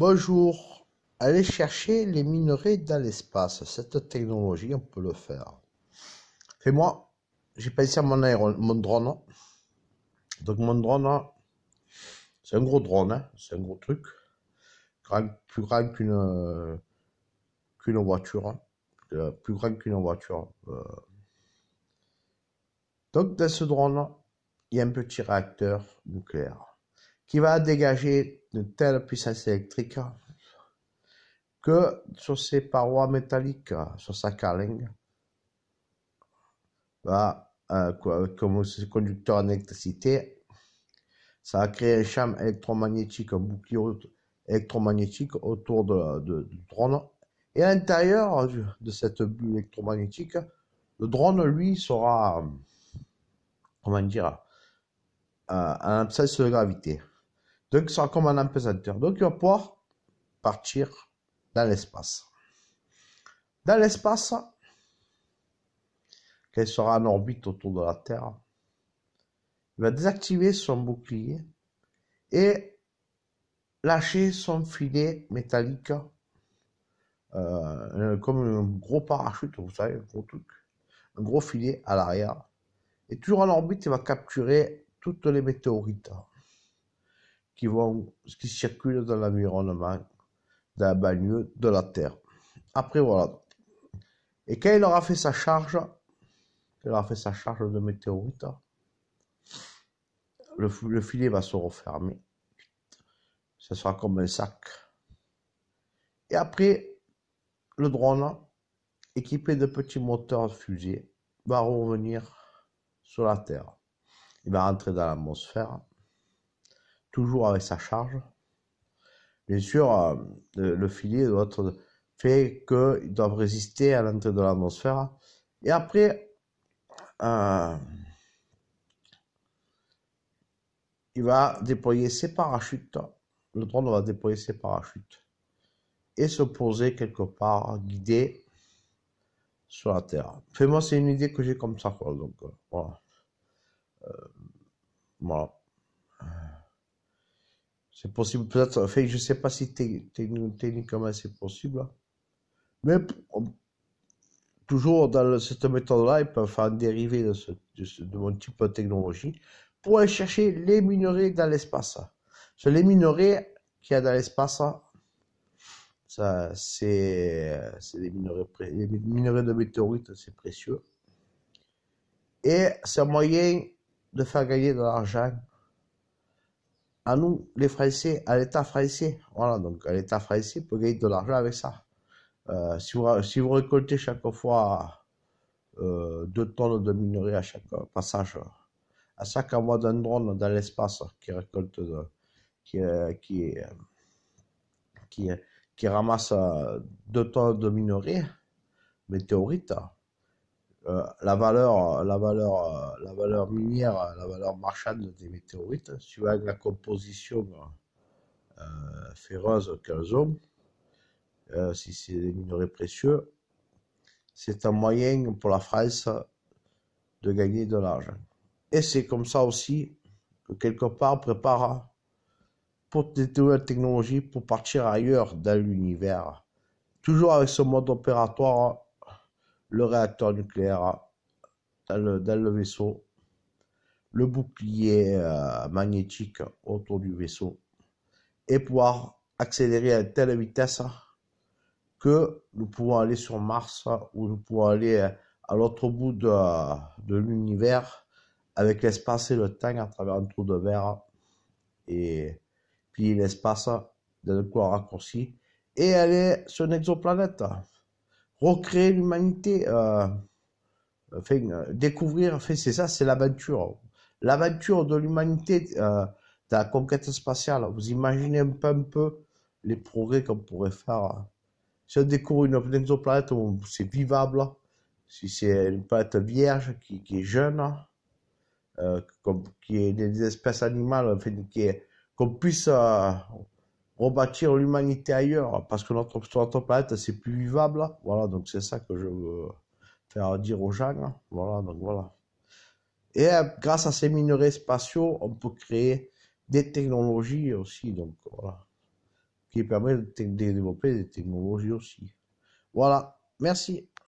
Bonjour, aller chercher les minerais dans l'espace, cette technologie, on peut le faire. Et moi, j'ai pensé à mon, mon drone. Donc mon drone, c'est un gros drone, hein. c'est un gros truc. Hein. Euh, plus grand qu'une voiture. plus grand qu'une voiture. Donc dans ce drone, il y a un petit réacteur nucléaire qui va dégager de telles puissances électriques que sur ses parois métalliques, sur sa carlingue, va, bah, euh, comme ces conducteurs en électricité, ça va créer un champ électromagnétique, un bouclier électromagnétique autour de, du drone. Et à l'intérieur de cette bulle électromagnétique, le drone, lui, sera, comment dire, à euh, un absence de gravité. Donc, ça sera comme un apesanteur. Donc, il va pouvoir partir dans l'espace. Dans l'espace, qu'elle sera en orbite autour de la Terre, il va désactiver son bouclier et lâcher son filet métallique, euh, comme un gros parachute, vous savez, un gros truc, un gros filet à l'arrière. Et toujours en orbite, il va capturer toutes les météorites qui, vont, qui circulent dans l'environnement, de la banlieue, de la terre. Après, voilà. Et quand il aura fait sa charge, il aura fait sa charge de météorite, le, le filet va se refermer. Ce sera comme un sac. Et après, le drone, équipé de petits moteurs de va revenir sur la Terre. Il va rentrer dans l'atmosphère toujours avec sa charge. Bien sûr, euh, le, filet doit être fait il doit résister à l'entrée de l'atmosphère. Et après, euh, il va déployer ses parachutes. Le drone va déployer ses parachutes et se poser quelque part, guidé sur la Terre. Fait, moi, c'est une idée que j'ai comme ça, quoi. Donc, euh, voilà. voilà. C'est possible, peut-être. Enfin, je ne sais pas si techniquement c'est possible. Hein. Mais toujours dans cette méthode-là, ils peuvent faire un dérivé de, de, mon type de technologie pour aller chercher les minerais dans l'espace. Hein. Ce les minerais qu'il y a dans l'espace. Hein, ça, c'est, c'est des minerais, minerais de météorites, c'est précieux. Et c'est un moyen de faire gagner de l'argent nous, les Français, à l'État français. Voilà, donc à l'État français peut gagner de l'argent avec ça. Euh, si, vous, récoltez chaque fois euh, deux tonnes de minerais à chaque passage, à chaque envoi d'un drone dans l'espace qui récolte, euh, qui, ramasse deux tonnes de minerais météorites, euh, la valeur, euh, la valeur, euh, la valeur minière, la valeur marchande des météorites, suivant la composition ferreuse qu'elles ont, si c'est des minerais précieux, c'est un moyen pour la France de gagner de l'argent. Et c'est comme ça aussi que quelque part prépare pour des la technologie pour partir ailleurs dans l'univers. Toujours avec ce mode opératoire le réacteur nucléaire dans le, vaisseau, le bouclier euh, magnétique autour du vaisseau, et pouvoir accélérer à telle vitesse que nous pouvons aller sur Mars ou nous pouvons aller euh, à l'autre bout de, l'univers avec l'espace et le temps à travers un trou de verre et puis l'espace dans le raccourci et aller sur une exoplanète recréer l'humanité, euh, euh, euh, découvrir, c'est ça, c'est l'aventure. L'aventure de l'humanité euh, la conquête spatiale. Vous imaginez un peu, un peu les progrès qu'on pourrait faire. Hein. Si on découvre une planète où c'est vivable, si c'est une planète vierge qui, est jeune, qui est des espèces animales, qui qu'on puisse rebâtir l'humanité ailleurs, parce que notre, sur planète, c'est plus vivable. Voilà, donc c'est ça que je veux faire dire aux gens. Voilà, donc voilà. Et euh, grâce à ces minerais spatiaux, on peut créer des technologies aussi, donc voilà, qui permettent de développer des technologies aussi. Voilà, merci.